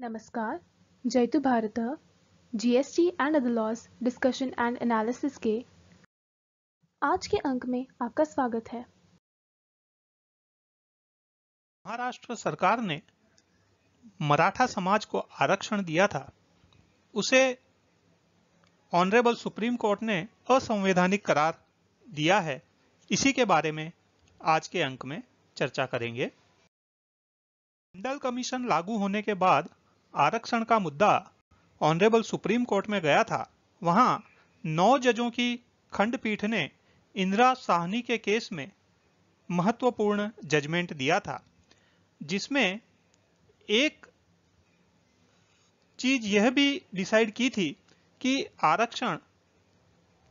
नमस्कार जयतु Bharat GST and other laws discussion and analysis के आज के अंक में आपका स्वागत है महाराष्ट्र सरकार ने मराठा समाज को आरक्षण दिया था उसे ऑनरेबल सुप्रीम कोर्ट ने असंवैधानिक करार दिया है इसी के बारे में आज के अंक में चर्चा करेंगे मंडल कमीशन लागू होने के बाद आरक्षण का मुद्दा ऑनरेबल सुप्रीम कोर्ट में गया था वहां नौ जजों की खंडपीठ ने इंदिरा साहनी के केस में महत्वपूर्ण जजमेंट दिया था जिसमें एक चीज यह भी डिसाइड की थी कि आरक्षण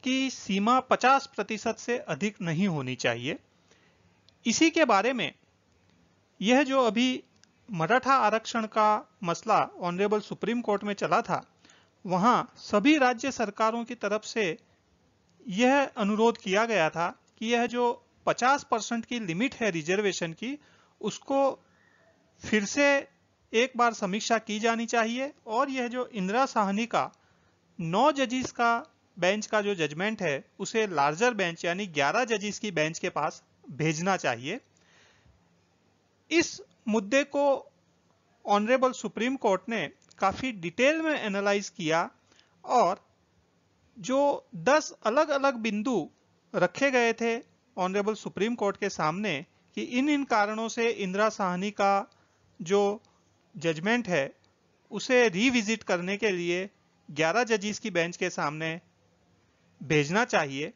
की सीमा 50 प्रतिशत से अधिक नहीं होनी चाहिए इसी के बारे में यह जो अभी मराठा आरक्षण का मसला ऑनरेबल सुप्रीम कोर्ट में चला था वहां सभी राज्य सरकारों की तरफ से यह अनुरोध किया गया था कि यह जो 50 परसेंट की लिमिट है रिजर्वेशन की उसको फिर से एक बार समीक्षा की जानी चाहिए और यह जो इंदिरा साहनी का नौ जजिस का बेंच का जो जजमेंट है उसे लार्जर बेंच यानी 11 जजिस की बेंच के पास भेजना चाहिए इस मुद्दे को ऑनरेबल सुप्रीम कोर्ट ने काफ़ी डिटेल में एनालाइज किया और जो 10 अलग अलग बिंदु रखे गए थे ऑनरेबल सुप्रीम कोर्ट के सामने कि इन इन कारणों से इंदिरा साहनी का जो जजमेंट है उसे रिविजिट करने के लिए 11 जजिस की बेंच के सामने भेजना चाहिए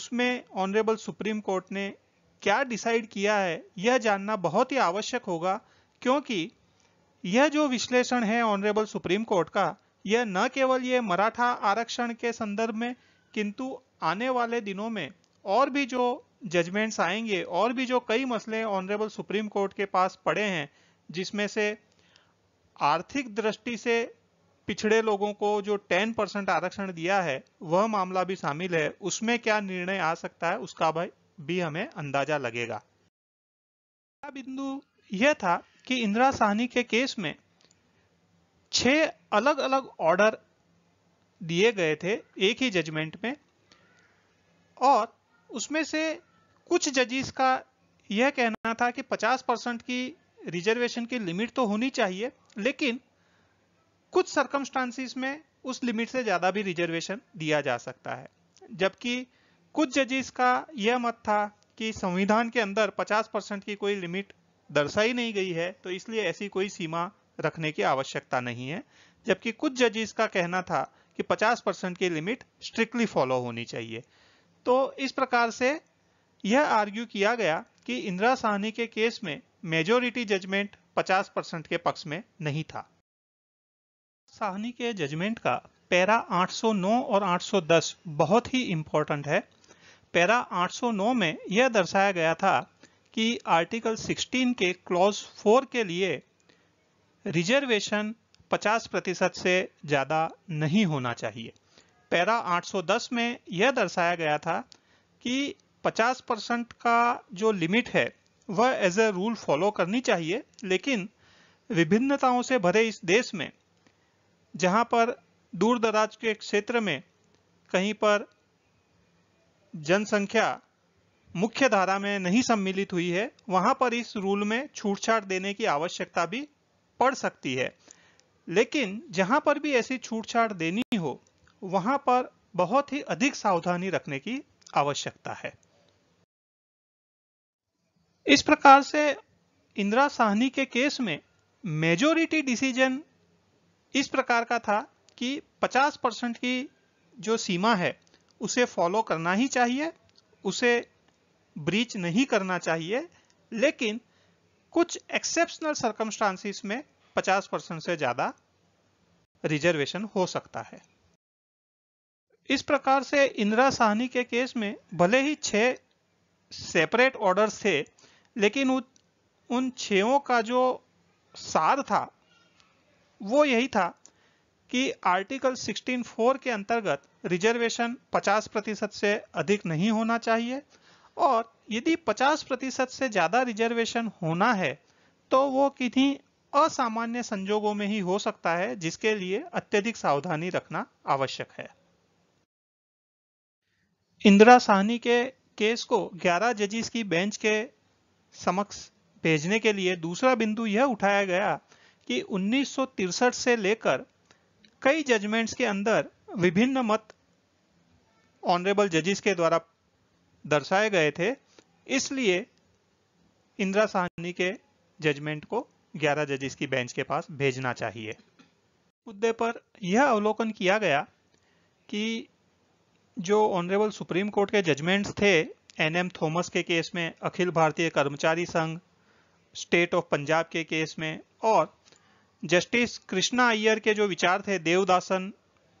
उसमें ऑनरेबल सुप्रीम कोर्ट ने क्या डिसाइड किया है यह जानना बहुत ही आवश्यक होगा क्योंकि यह जो विश्लेषण है ऑनरेबल सुप्रीम कोर्ट का यह न केवल ये मराठा आरक्षण के संदर्भ में किंतु आने वाले दिनों में और भी जो जजमेंट्स आएंगे और भी जो कई मसले ऑनरेबल सुप्रीम कोर्ट के पास पड़े हैं जिसमें से आर्थिक दृष्टि से पिछड़े लोगों को जो 10 परसेंट आरक्षण दिया है वह मामला भी शामिल है उसमें क्या निर्णय आ सकता है उसका भाई भी हमें अंदाजा लगेगा बिंदु यह था कि इंदिरा साहनी के केस में छह अलग अलग ऑर्डर दिए गए थे एक ही जजमेंट में और उसमें से कुछ जजिस का यह कहना था कि 50 परसेंट की रिजर्वेशन की लिमिट तो होनी चाहिए लेकिन कुछ सर्कमस्टांसिस में उस लिमिट से ज़्यादा भी रिजर्वेशन दिया जा सकता है जबकि कुछ जजेस का यह मत था कि संविधान के अंदर 50 परसेंट की कोई लिमिट दर्शाई नहीं गई है तो इसलिए ऐसी कोई सीमा रखने की आवश्यकता नहीं है जबकि कुछ जजेस का कहना था कि 50 परसेंट की लिमिट स्ट्रिक्टली फॉलो होनी चाहिए तो इस प्रकार से यह आर्ग्यू किया गया कि इंदिरा साहनी के केस में मेजोरिटी जजमेंट 50 परसेंट के पक्ष में नहीं था साहनी के जजमेंट का पैरा 809 और 810 बहुत ही इंपॉर्टेंट है पैरा 809 में यह दर्शाया गया था कि आर्टिकल 16 के क्लॉज 4 के लिए रिजर्वेशन 50 प्रतिशत से ज़्यादा नहीं होना चाहिए पैरा 810 में यह दर्शाया गया था कि 50 परसेंट का जो लिमिट है वह एज ए रूल फॉलो करनी चाहिए लेकिन विभिन्नताओं से भरे इस देश में जहां पर दूर दराज के क्षेत्र में कहीं पर जनसंख्या मुख्य धारा में नहीं सम्मिलित हुई है वहां पर इस रूल में छूटछाट देने की आवश्यकता भी पड़ सकती है लेकिन जहां पर भी ऐसी छूटछाट देनी हो वहां पर बहुत ही अधिक सावधानी रखने की आवश्यकता है इस प्रकार से इंदिरा साहनी के केस में मेजोरिटी डिसीजन इस प्रकार का था कि 50 परसेंट की जो सीमा है उसे फॉलो करना ही चाहिए उसे ब्रीच नहीं करना चाहिए लेकिन कुछ एक्सेप्शनल सर्कमस्टांसिस में 50 परसेंट से ज़्यादा रिजर्वेशन हो सकता है इस प्रकार से इंदिरा साहनी के केस में भले ही छः सेपरेट ऑर्डर्स थे लेकिन उन उन का जो सार था वो यही था कि आर्टिकल 16.4 के अंतर्गत रिजर्वेशन 50 प्रतिशत से अधिक नहीं होना चाहिए और यदि 50 प्रतिशत से ज़्यादा रिजर्वेशन होना है तो वो किन्हीं असामान्य संजोगों में ही हो सकता है जिसके लिए अत्यधिक सावधानी रखना आवश्यक है इंदिरा साहनी के केस को 11 जजिस की बेंच के समक्ष भेजने के लिए दूसरा बिंदु यह उठाया गया कि उन्नीस से लेकर कई जजमेंट्स के अंदर विभिन्न मत ऑनरेबल जजिस के द्वारा दर्शाए गए थे इसलिए इंदिरा साहनी के जजमेंट को 11 जजिस की बेंच के पास भेजना चाहिए मुद्दे पर यह अवलोकन किया गया कि जो ऑनरेबल सुप्रीम कोर्ट के जजमेंट्स थे एन एम थॉमस के केस में अखिल भारतीय कर्मचारी संघ स्टेट ऑफ पंजाब के केस में और जस्टिस कृष्णा अय्यर के जो विचार थे देवदासन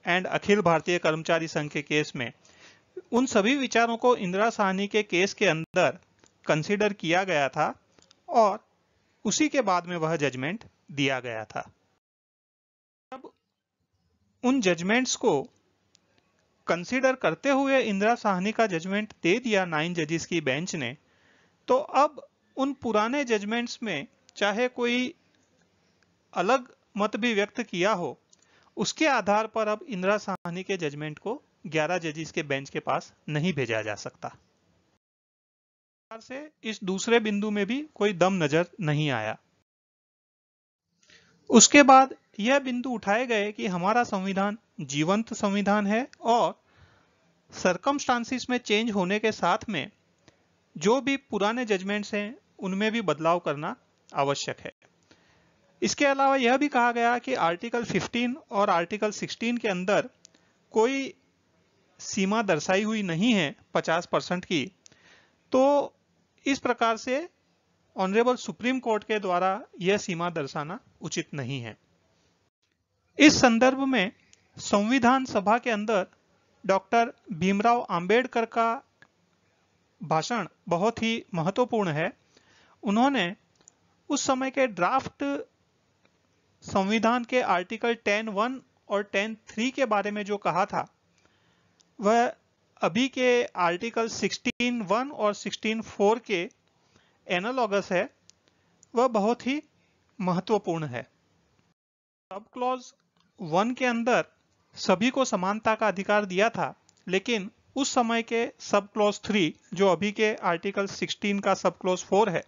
एंड अखिल भारतीय कर्मचारी संघ के केस में उन सभी विचारों को इंदिरा साहनी के केस के अंदर कंसिडर किया गया था और उसी के बाद में वह जजमेंट दिया गया था अब उन जजमेंट्स को कंसिडर करते हुए इंदिरा साहनी का जजमेंट दे दिया नाइन जजेस की बेंच ने तो अब उन पुराने जजमेंट्स में चाहे कोई अलग मत भी व्यक्त किया हो उसके आधार पर अब इंदिरा साहनी के जजमेंट को 11 जजिस के बेंच के पास नहीं भेजा जा सकता से इस दूसरे बिंदु में भी कोई दम नजर नहीं आया उसके बाद यह बिंदु उठाए गए कि हमारा संविधान जीवंत संविधान है और सरकमस्टांसिस में चेंज होने के साथ में जो भी पुराने जजमेंट्स हैं उनमें भी बदलाव करना आवश्यक है इसके अलावा यह भी कहा गया कि आर्टिकल 15 और आर्टिकल 16 के अंदर कोई सीमा दर्शाई हुई नहीं है 50 परसेंट की तो इस प्रकार से ऑनरेबल सुप्रीम कोर्ट के द्वारा यह सीमा दर्शाना उचित नहीं है इस संदर्भ में संविधान सभा के अंदर डॉक्टर भीमराव आंबेडकर का भाषण बहुत ही महत्वपूर्ण है उन्होंने उस समय के ड्राफ्ट संविधान के आर्टिकल 10 वन और 10 थ्री के बारे में जो कहा था वह अभी के आर्टिकल 16 वन और 16 फोर के एनालॉगस है वह बहुत ही महत्वपूर्ण है सब क्लॉज वन के अंदर सभी को समानता का अधिकार दिया था लेकिन उस समय के सब क्लॉज थ्री जो अभी के आर्टिकल 16 का सब क्लॉज फोर है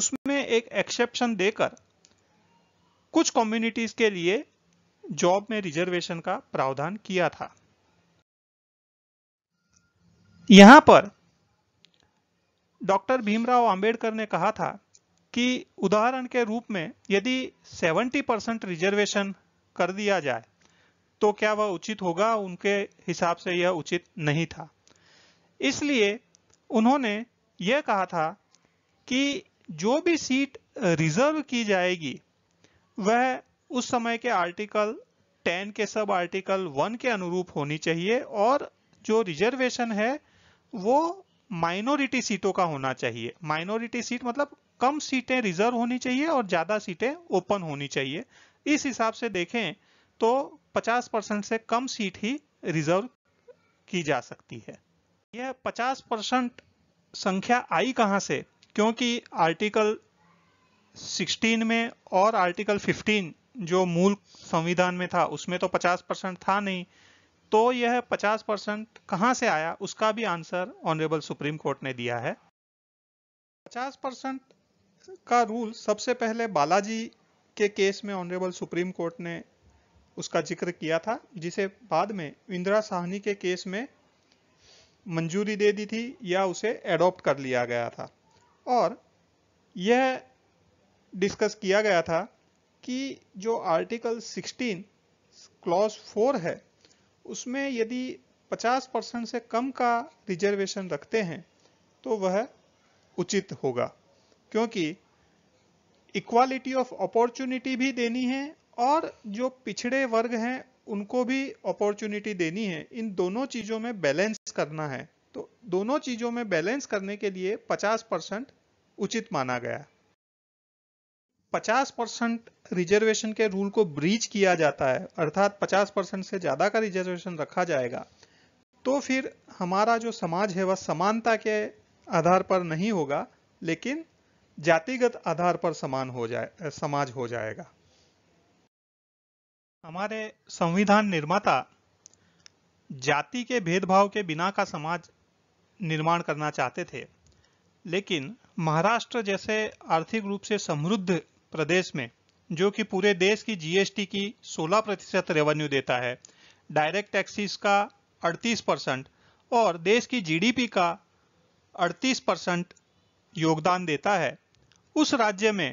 उसमें एक एक्सेप्शन देकर कुछ कम्युनिटीज के लिए जॉब में रिजर्वेशन का प्रावधान किया था यहां पर डॉक्टर भीमराव अंबेडकर ने कहा था कि उदाहरण के रूप में यदि 70 परसेंट रिजर्वेशन कर दिया जाए तो क्या वह उचित होगा उनके हिसाब से यह उचित नहीं था इसलिए उन्होंने यह कहा था कि जो भी सीट रिजर्व की जाएगी वह उस समय के आर्टिकल 10 के सब आर्टिकल 1 के अनुरूप होनी चाहिए और जो रिजर्वेशन है वो माइनॉरिटी सीटों का होना चाहिए माइनॉरिटी सीट मतलब कम सीटें रिजर्व होनी चाहिए और ज़्यादा सीटें ओपन होनी चाहिए इस हिसाब से देखें तो 50 परसेंट से कम सीट ही रिजर्व की जा सकती है यह 50 परसेंट संख्या आई कहाँ से क्योंकि आर्टिकल 16 में और आर्टिकल 15 जो मूल संविधान में था उसमें तो 50 परसेंट था नहीं तो यह 50 परसेंट कहाँ से आया उसका भी आंसर ऑनरेबल सुप्रीम कोर्ट ने दिया है 50 परसेंट का रूल सबसे पहले बालाजी के केस में ऑनरेबल सुप्रीम कोर्ट ने उसका जिक्र किया था जिसे बाद में इंदिरा साहनी के केस में मंजूरी दे दी थी या उसे एडॉप्ट कर लिया गया था और यह डिस्कस किया गया था कि जो आर्टिकल 16 क्लॉज 4 है उसमें यदि 50 परसेंट से कम का रिजर्वेशन रखते हैं तो वह उचित होगा क्योंकि इक्वालिटी ऑफ अपॉर्चुनिटी भी देनी है और जो पिछड़े वर्ग हैं उनको भी अपॉर्चुनिटी देनी है इन दोनों चीज़ों में बैलेंस करना है तो दोनों चीज़ों में बैलेंस करने के लिए 50 परसेंट उचित माना गया 50 परसेंट रिजर्वेशन के रूल को ब्रीच किया जाता है अर्थात 50 परसेंट से ज़्यादा का रिजर्वेशन रखा जाएगा तो फिर हमारा जो समाज है वह समानता के आधार पर नहीं होगा लेकिन जातिगत आधार पर समान हो जाए समाज हो जाएगा हमारे संविधान निर्माता जाति के भेदभाव के बिना का समाज निर्माण करना चाहते थे लेकिन महाराष्ट्र जैसे आर्थिक रूप से समृद्ध प्रदेश में जो कि पूरे देश की जीएसटी की 16 प्रतिशत रेवेन्यू देता है डायरेक्ट टैक्सीज का 38 परसेंट और देश की जीडीपी का 38 परसेंट योगदान देता है उस राज्य में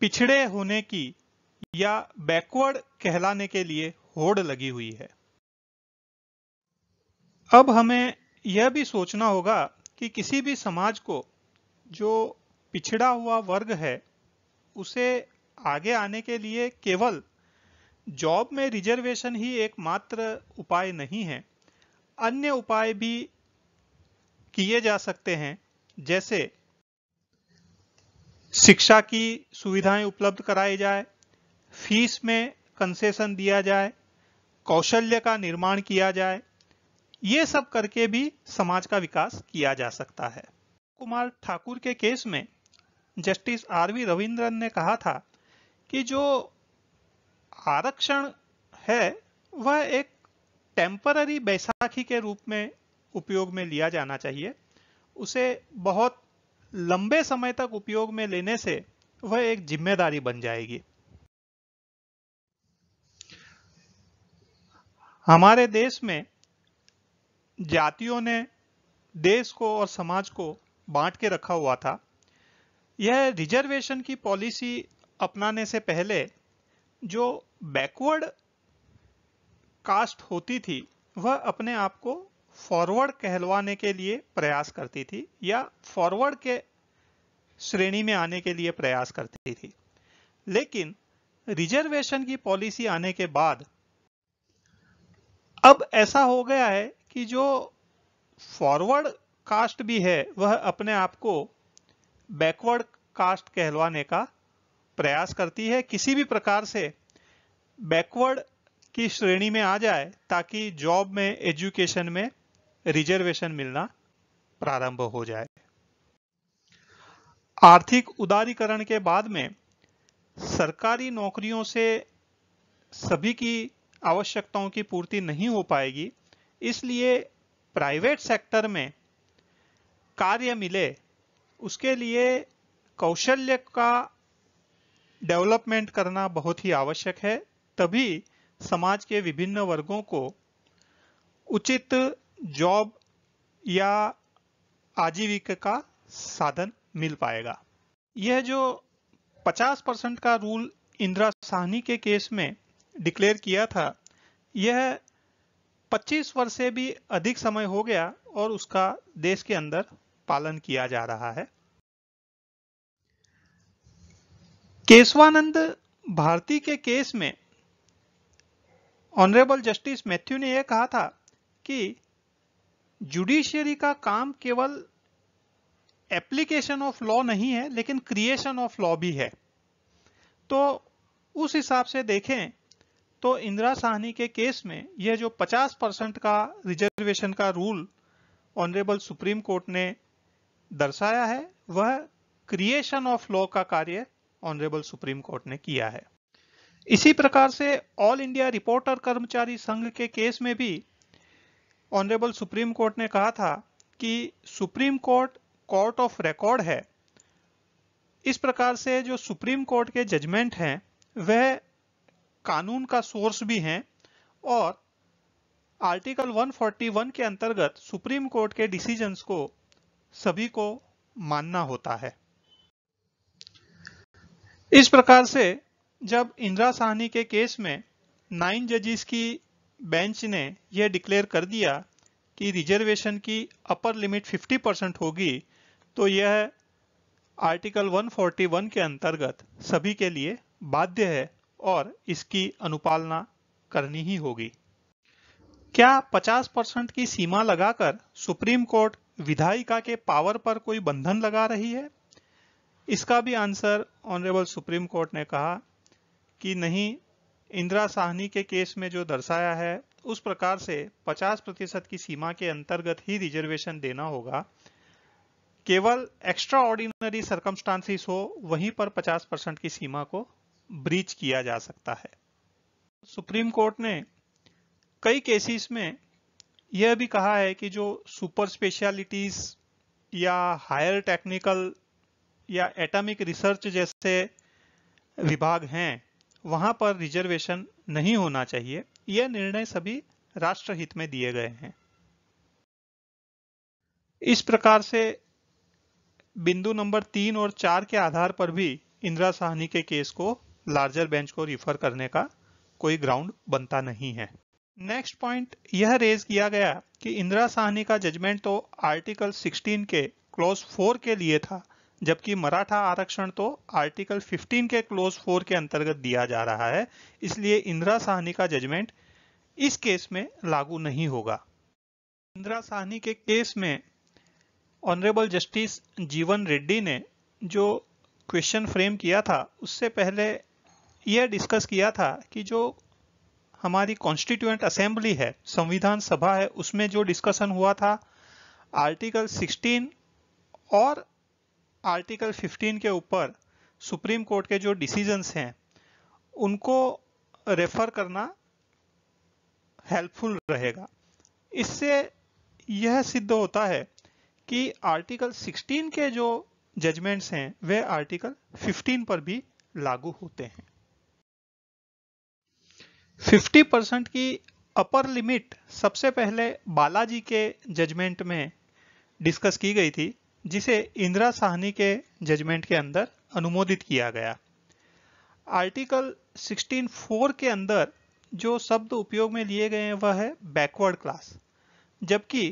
पिछड़े होने की या बैकवर्ड कहलाने के लिए होड़ लगी हुई है अब हमें यह भी सोचना होगा कि किसी भी समाज को जो पिछड़ा हुआ वर्ग है उसे आगे आने के लिए केवल जॉब में रिजर्वेशन ही एकमात्र उपाय नहीं है अन्य उपाय भी किए जा सकते हैं जैसे शिक्षा की सुविधाएं उपलब्ध कराई जाए फीस में कंसेशन दिया जाए कौशल्य का निर्माण किया जाए ये सब करके भी समाज का विकास किया जा सकता है कुमार ठाकुर के केस में जस्टिस आर वी रविंद्रन ने कहा था कि जो आरक्षण है वह एक टेम्पररी बैसाखी के रूप में उपयोग में लिया जाना चाहिए उसे बहुत लंबे समय तक उपयोग में लेने से वह एक जिम्मेदारी बन जाएगी हमारे देश में जातियों ने देश को और समाज को बांट के रखा हुआ था यह रिजर्वेशन की पॉलिसी अपनाने से पहले जो बैकवर्ड कास्ट होती थी वह अपने आप को फॉरवर्ड कहलवाने के लिए प्रयास करती थी या फॉरवर्ड के श्रेणी में आने के लिए प्रयास करती थी लेकिन रिजर्वेशन की पॉलिसी आने के बाद अब ऐसा हो गया है कि जो फॉरवर्ड कास्ट भी है वह अपने आप को बैकवर्ड कास्ट कहलवाने का प्रयास करती है किसी भी प्रकार से बैकवर्ड की श्रेणी में आ जाए ताकि जॉब में एजुकेशन में रिजर्वेशन मिलना प्रारंभ हो जाए आर्थिक उदारीकरण के बाद में सरकारी नौकरियों से सभी की आवश्यकताओं की पूर्ति नहीं हो पाएगी इसलिए प्राइवेट सेक्टर में कार्य मिले उसके लिए कौशल्य का डेवलपमेंट करना बहुत ही आवश्यक है तभी समाज के विभिन्न वर्गों को उचित जॉब या आजीविका का साधन मिल पाएगा यह जो 50 परसेंट का रूल इंदिरा साहनी के केस में डिक्लेयर किया था यह 25 वर्ष से भी अधिक समय हो गया और उसका देश के अंदर पालन किया जा रहा है केशवानंद भारती के केस में ऑनरेबल जस्टिस मैथ्यू ने यह कहा था कि जुडिशियरी का काम केवल एप्लीकेशन ऑफ लॉ नहीं है लेकिन क्रिएशन ऑफ लॉ भी है तो उस हिसाब से देखें तो इंदिरा साहनी के केस में यह जो 50 परसेंट का रिजर्वेशन का रूल ऑनरेबल सुप्रीम कोर्ट ने दर्शाया है वह क्रिएशन ऑफ लॉ का कार्य ऑनरेबल सुप्रीम कोर्ट ने किया है इसी प्रकार से ऑल इंडिया रिपोर्टर कर्मचारी संघ के केस में भी ऑनरेबल सुप्रीम कोर्ट ने कहा था कि supreme court court of record है इस प्रकार से जो सुप्रीम कोर्ट के जजमेंट हैं वह कानून का सोर्स भी हैं और आर्टिकल 141 के अंतर्गत सुप्रीम कोर्ट के डिसीजंस को सभी को मानना होता है इस प्रकार से जब इंदिरा साहनी के केस में नाइन जजिस की बेंच ने यह डिक्लेयर कर दिया कि रिजर्वेशन की अपर लिमिट 50 परसेंट होगी तो यह आर्टिकल 141 के अंतर्गत सभी के लिए बाध्य है और इसकी अनुपालना करनी ही होगी क्या 50 परसेंट की सीमा लगाकर सुप्रीम कोर्ट विधायिका के पावर पर कोई बंधन लगा रही है इसका भी आंसर ऑनरेबल सुप्रीम कोर्ट ने कहा कि नहीं इंदिरा साहनी के केस में जो दर्शाया है उस प्रकार से 50 प्रतिशत की सीमा के अंतर्गत ही रिजर्वेशन देना होगा केवल एक्स्ट्रा ऑर्डिनरी सर्कमस्टांसिस हो वहीं पर 50 परसेंट की सीमा को ब्रीच किया जा सकता है सुप्रीम कोर्ट ने कई केसेस में यह भी कहा है कि जो सुपर स्पेशलिटीज या हायर टेक्निकल या एटॉमिक रिसर्च जैसे विभाग हैं वहाँ पर रिजर्वेशन नहीं होना चाहिए यह निर्णय सभी राष्ट्रहित में दिए गए हैं इस प्रकार से बिंदु नंबर तीन और चार के आधार पर भी इंदिरा साहनी के केस को लार्जर बेंच को रिफर करने का कोई ग्राउंड बनता नहीं है नेक्स्ट पॉइंट यह रेज किया गया कि इंदिरा साहनी का जजमेंट तो आर्टिकल 16 के क्लोज 4 के लिए था जबकि मराठा आरक्षण तो आर्टिकल 15 के क्लोज 4 के अंतर्गत दिया जा रहा है इसलिए इंदिरा साहनी का जजमेंट इस केस में लागू नहीं होगा इंदिरा साहनी के केस में ऑनरेबल जस्टिस जीवन रेड्डी ने जो क्वेश्चन फ्रेम किया था उससे पहले यह डिस्कस किया था कि जो हमारी कॉन्स्टिट्यूएंट असेंबली है संविधान सभा है उसमें जो डिस्कशन हुआ था आर्टिकल 16 और आर्टिकल 15 के ऊपर सुप्रीम कोर्ट के जो डिसीजंस हैं उनको रेफर करना हेल्पफुल रहेगा इससे यह सिद्ध होता है कि आर्टिकल 16 के जो जजमेंट्स हैं वे आर्टिकल 15 पर भी लागू होते हैं फिफ्टी परसेंट की अपर लिमिट सबसे पहले बालाजी के जजमेंट में डिस्कस की गई थी जिसे इंदिरा साहनी के जजमेंट के अंदर अनुमोदित किया गया आर्टिकल 16.4 के अंदर जो शब्द उपयोग में लिए गए हैं वह है बैकवर्ड क्लास जबकि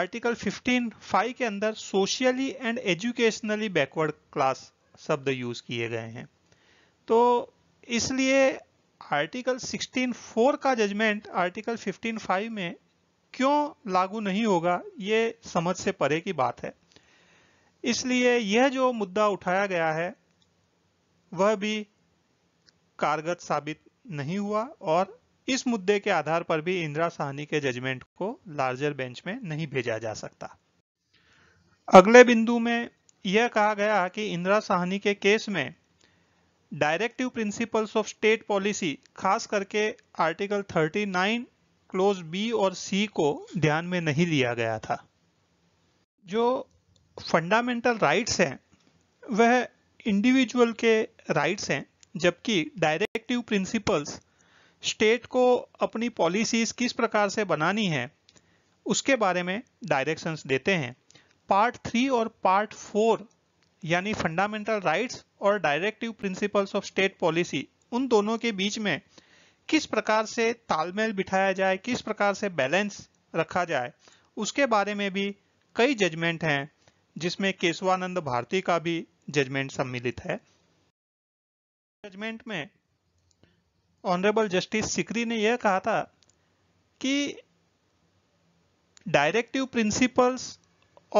आर्टिकल 15.5 के अंदर socially and educationally backward class शब्द यूज किए गए हैं तो इसलिए आर्टिकल 16.4 का जजमेंट आर्टिकल 15.5 में क्यों लागू नहीं होगा ये समझ से परे की बात है इसलिए यह जो मुद्दा उठाया गया है वह भी कारगर साबित नहीं हुआ और इस मुद्दे के आधार पर भी इंदिरा साहनी के जजमेंट को लार्जर बेंच में नहीं भेजा जा सकता अगले बिंदु में यह कहा गया कि इंदिरा साहनी के केस में directive principles of state policy खास करके आर्टिकल 39 क्लोज बी और सी को ध्यान में नहीं लिया गया था जो फंडामेंटल राइट्स हैं वह इंडिविजुअल के राइट्स हैं जबकि डायरेक्टिव प्रिंसिपल्स स्टेट को अपनी पॉलिसीज किस प्रकार से बनानी है उसके बारे में डायरेक्शंस देते हैं पार्ट थ्री और पार्ट फोर यानी फंडामेंटल राइट्स और directive principles of state policy उन दोनों के बीच में किस प्रकार से तालमेल बिठाया जाए किस प्रकार से बैलेंस रखा जाए उसके बारे में भी कई जजमेंट हैं जिसमें केशवानंद भारती का भी जजमेंट सम्मिलित है जजमेंट में ऑनरेबल जस्टिस सिकरी ने यह कहा था कि डायरेक्टिव प्रिंसिपल्स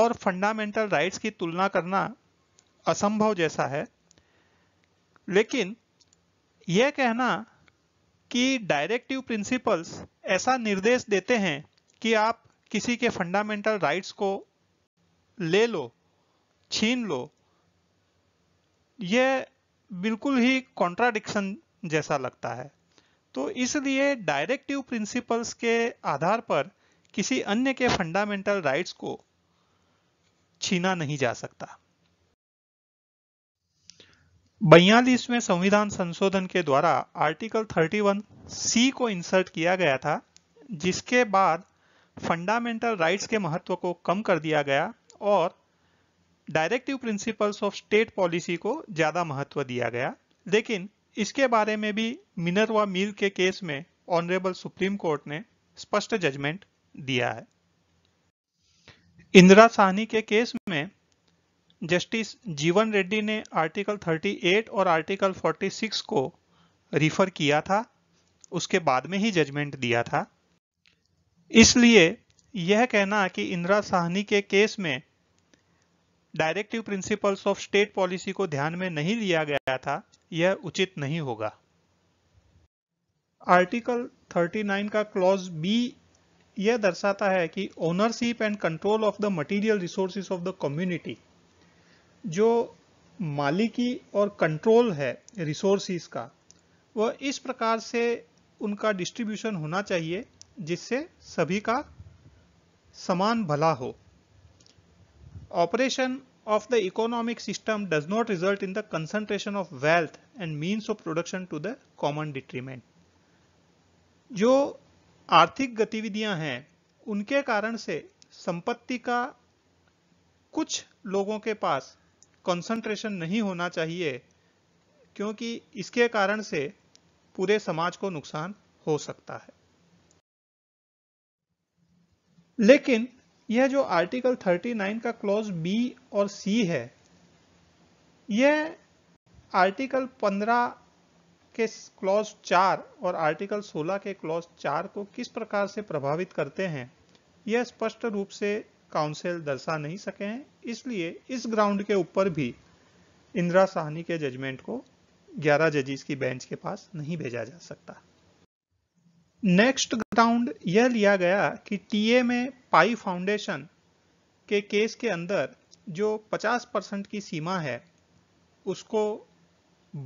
और फंडामेंटल राइट्स की तुलना करना असंभव जैसा है लेकिन यह कहना कि डायरेक्टिव प्रिंसिपल्स ऐसा निर्देश देते हैं कि आप किसी के फंडामेंटल राइट्स को ले लो छीन लो यह बिल्कुल ही कॉन्ट्राडिक्शन जैसा लगता है तो इसलिए डायरेक्टिव प्रिंसिपल्स के आधार पर किसी अन्य के फंडामेंटल राइट्स को छीना नहीं जा सकता बयालीसवें संविधान संशोधन के द्वारा आर्टिकल 31 सी को इंसर्ट किया गया था जिसके बाद फंडामेंटल राइट्स के महत्व को कम कर दिया गया और directive principles of state policy को ज़्यादा महत्व दिया गया लेकिन इसके बारे में भी मिनर व मिल के केस में ऑनरेबल सुप्रीम कोर्ट ने स्पष्ट जजमेंट दिया है इंदिरा साहनी के केस में जस्टिस जीवन रेड्डी ने आर्टिकल 38 और आर्टिकल 46 को रिफर किया था उसके बाद में ही जजमेंट दिया था इसलिए यह कहना कि इंदिरा साहनी के केस में directive principles of state policy को ध्यान में नहीं लिया गया था यह उचित नहीं होगा आर्टिकल 39 का क्लॉज बी यह दर्शाता है कि ownership and control of the material resources of the community जो मालिकी और कंट्रोल है रिसोर्सिस का वह इस प्रकार से उनका डिस्ट्रीब्यूशन होना चाहिए जिससे सभी का समान भला हो operation of the economic system does not result in the concentration of wealth and means of production to the common detriment जो आर्थिक गतिविधियां हैं उनके कारण से संपत्ति का कुछ लोगों के पास कंसंट्रेशन नहीं होना चाहिए क्योंकि इसके कारण से पूरे समाज को नुकसान हो सकता है लेकिन यह जो आर्टिकल 39 का क्लॉज बी और सी है यह आर्टिकल 15 के क्लॉज 4 और आर्टिकल 16 के क्लॉज 4 को किस प्रकार से प्रभावित करते हैं यह स्पष्ट रूप से काउंसिल दर्शा नहीं सके हैं इसलिए इस ग्राउंड के ऊपर भी इंदिरा साहनी के जजमेंट को 11 जजिस की बेंच के पास नहीं भेजा जा सकता नेक्स्ट ग्राउंड यह लिया गया कि टीए में पाई फाउंडेशन के केस के अंदर जो 50 परसेंट की सीमा है उसको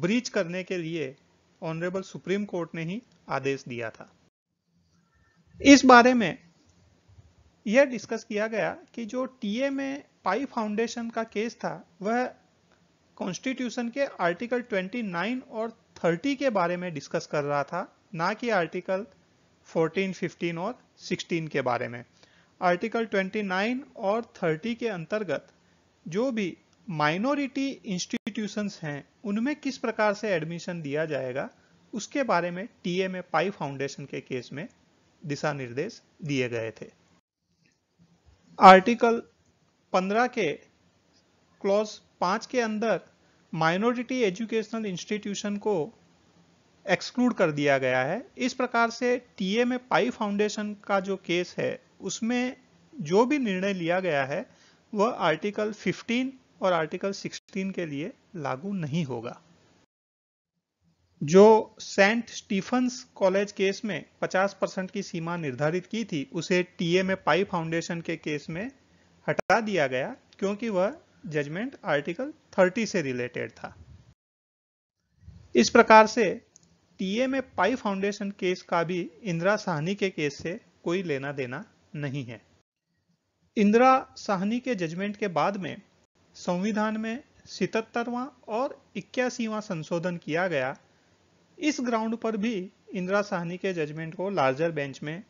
ब्रीच करने के लिए ऑनरेबल सुप्रीम कोर्ट ने ही आदेश दिया था इस बारे में यह डिस्कस किया गया कि जो टीए में पाई फाउंडेशन का केस था वह कॉन्स्टिट्यूशन के आर्टिकल 29 और 30 के बारे में डिस्कस कर रहा था ना कि आर्टिकल 14, 15 और 16 के बारे में आर्टिकल 29 और 30 के अंतर्गत जो भी माइनॉरिटी इंस्टीट्यूशंस हैं उनमें किस प्रकार से एडमिशन दिया जाएगा उसके बारे में टीए में पाई फाउंडेशन के केस में दिशा निर्देश दिए गए थे आर्टिकल 15 के क्लॉज 5 के अंदर माइनॉरिटी एजुकेशनल इंस्टीट्यूशन को एक्सक्लूड कर दिया गया है इस प्रकार से टीए में पाई फाउंडेशन का जो केस है उसमें जो भी निर्णय लिया गया है वह आर्टिकल 15 और आर्टिकल 16 के लिए लागू नहीं होगा जो सेंट स्टीफन्स कॉलेज केस में 50 परसेंट की सीमा निर्धारित की थी उसे टीए में पाई फाउंडेशन के केस में हटा दिया गया क्योंकि वह जजमेंट आर्टिकल 30 से रिलेटेड था इस प्रकार से टीए में पाई फाउंडेशन केस का भी इंदिरा साहनी के केस से कोई लेना देना नहीं है इंदिरा साहनी के जजमेंट के बाद में संविधान में सितरवा और इक्यासीवां संशोधन किया गया इस ग्राउंड पर भी इंदिरा साहनी के जजमेंट को लार्जर बेंच में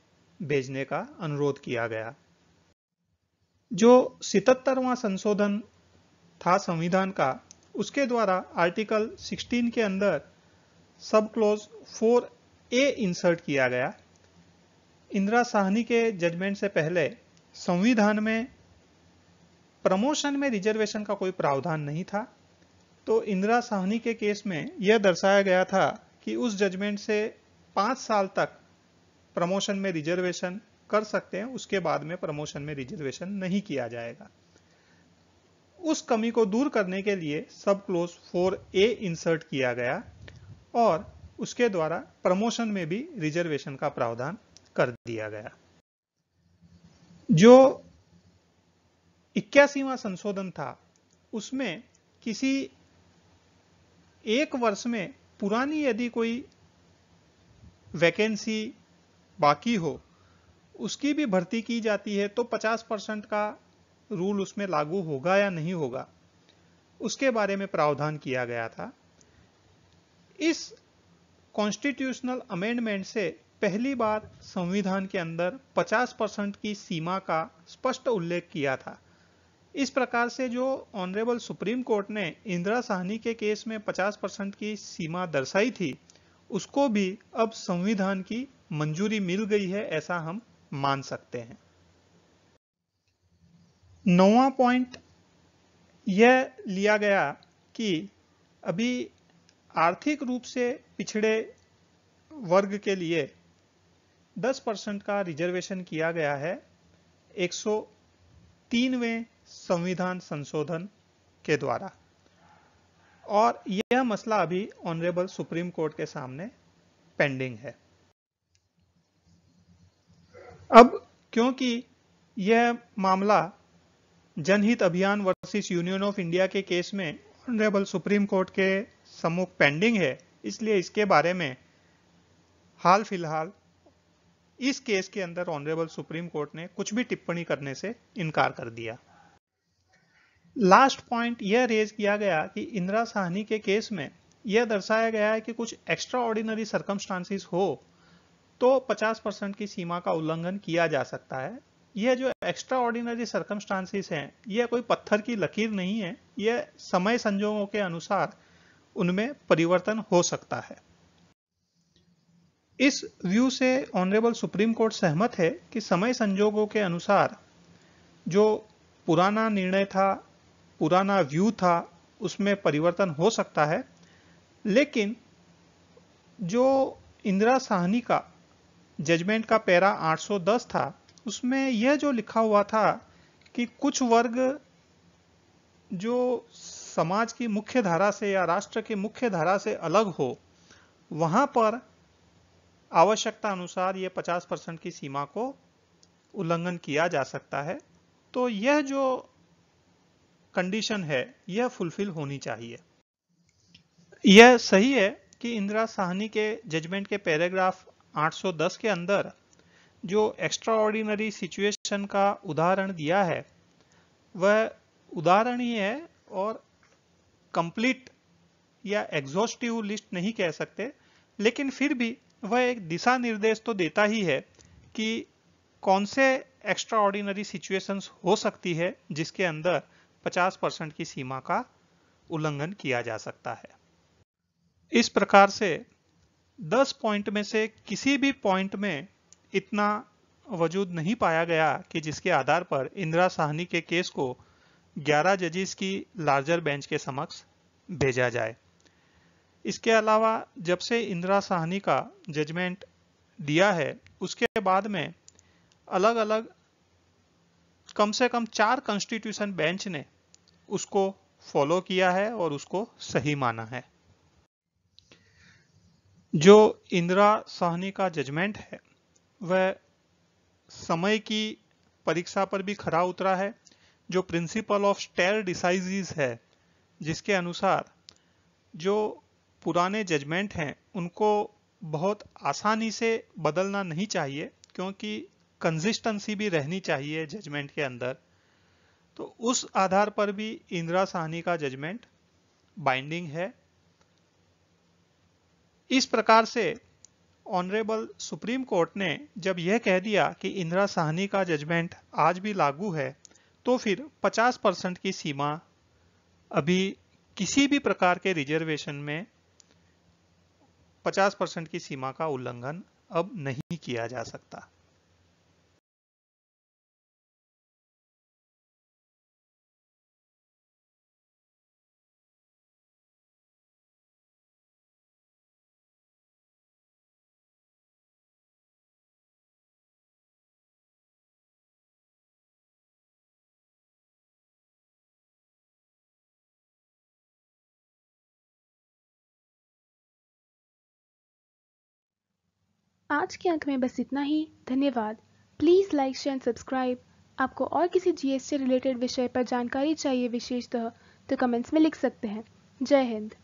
भेजने का अनुरोध किया गया जो सितरवा संशोधन था संविधान का उसके द्वारा आर्टिकल 16 के अंदर सब क्लोज फोर ए इंसर्ट किया गया इंदिरा साहनी के जजमेंट से पहले संविधान में प्रमोशन में रिजर्वेशन का कोई प्रावधान नहीं था तो इंदिरा साहनी के केस में यह दर्शाया गया था कि उस जजमेंट से पाँच साल तक प्रमोशन में रिजर्वेशन कर सकते हैं उसके बाद में प्रमोशन में रिजर्वेशन नहीं किया जाएगा उस कमी को दूर करने के लिए सब क्लोज फोर ए इंसर्ट किया गया और उसके द्वारा प्रमोशन में भी रिजर्वेशन का प्रावधान कर दिया गया जो इक्यासीवा संशोधन था उसमें किसी एक वर्ष में पुरानी यदि कोई वैकेंसी बाकी हो उसकी भी भर्ती की जाती है तो 50 परसेंट का रूल उसमें लागू होगा या नहीं होगा उसके बारे में प्रावधान किया गया था इस कॉन्स्टिट्यूशनल अमेंडमेंट से पहली बार संविधान के अंदर 50 परसेंट की सीमा का स्पष्ट उल्लेख किया था इस प्रकार से जो ऑनरेबल सुप्रीम कोर्ट ने इंदिरा साहनी के केस में 50 परसेंट की सीमा दर्शाई थी उसको भी अब संविधान की मंजूरी मिल गई है ऐसा हम मान सकते हैं नौवा पॉइंट यह लिया गया कि अभी आर्थिक रूप से पिछड़े वर्ग के लिए 10 परसेंट का रिजर्वेशन किया गया है 103वें संविधान संशोधन के द्वारा और यह मसला अभी ऑनरेबल सुप्रीम कोर्ट के सामने पेंडिंग है अब क्योंकि यह मामला Janhit Abhiyan versus Union of India के केस में ऑनरेबल सुप्रीम कोर्ट के सम्मुख पेंडिंग है इसलिए इसके बारे में हाल फिलहाल इस केस के अंदर ऑनरेबल सुप्रीम कोर्ट ने कुछ भी टिप्पणी करने से इनकार कर दिया लास्ट पॉइंट यह रेज किया गया कि इंदिरा साहनी के केस में यह दर्शाया गया है कि कुछ एक्स्ट्रा ऑर्डिनरी सर्कमस्टांसिस हो तो 50 परसेंट की सीमा का उल्लंघन किया जा सकता है यह जो एक्स्ट्रा ऑर्डिनरी सर्कमस्टांसिस हैं यह कोई पत्थर की लकीर नहीं है यह समय संजोगों के अनुसार उनमें परिवर्तन हो सकता है इस व्यू से ऑनरेबल सुप्रीम कोर्ट सहमत है कि समय संजोगों के अनुसार जो पुराना निर्णय था पुराना व्यू था उसमें परिवर्तन हो सकता है लेकिन जो इंदिरा साहनी का जजमेंट का पैरा 810 था उसमें यह जो लिखा हुआ था कि कुछ वर्ग जो समाज की मुख्य धारा से या राष्ट्र के मुख्य धारा से अलग हो वहाँ पर आवश्यकता अनुसार ये 50 परसेंट की सीमा को उल्लंघन किया जा सकता है तो यह जो कंडीशन है यह फुलफिल होनी चाहिए यह सही है कि इंदिरा साहनी के जजमेंट के पैराग्राफ 810 के अंदर जो एक्स्ट्रा ऑर्डिनरी सिचुएशन का उदाहरण दिया है वह उदाहरण ही है और कंप्लीट या एग्जॉस्टिव लिस्ट नहीं कह सकते लेकिन फिर भी वह एक दिशा निर्देश तो देता ही है कि कौन से एक्स्ट्रा ऑर्डिनरी सिचुएशंस हो सकती है जिसके अंदर 50 परसेंट की सीमा का उल्लंघन किया जा सकता है इस प्रकार से 10 पॉइंट में से किसी भी पॉइंट में इतना वजूद नहीं पाया गया कि जिसके आधार पर इंदिरा साहनी के केस को 11 जजिस की लार्जर बेंच के समक्ष भेजा जाए इसके अलावा जब से इंदिरा साहनी का जजमेंट दिया है उसके बाद में अलग अलग कम से कम चार कॉन्स्टिट्यूशन बेंच ने उसको फॉलो किया है और उसको सही माना है जो इंदिरा साहनी का जजमेंट है वह समय की परीक्षा पर भी खरा उतरा है जो प्रिंसिपल ऑफ स्टेर डिसाइजीज है जिसके अनुसार जो पुराने जजमेंट हैं उनको बहुत आसानी से बदलना नहीं चाहिए क्योंकि कंसिस्टेंसी भी रहनी चाहिए जजमेंट के अंदर तो उस आधार पर भी इंदिरा साहनी का जजमेंट बाइंडिंग है इस प्रकार से ऑनरेबल सुप्रीम कोर्ट ने जब यह कह दिया कि इंदिरा साहनी का जजमेंट आज भी लागू है तो फिर 50 परसेंट की सीमा अभी किसी भी प्रकार के रिजर्वेशन में 50 परसेंट की सीमा का उल्लंघन अब नहीं किया जा सकता आज के अंक में बस इतना ही धन्यवाद please like share and subscribe आपको और किसी जीएसटी रिलेटेड विषय पर जानकारी चाहिए विशेषतः तो कमेंट्स में लिख सकते हैं जय हिंद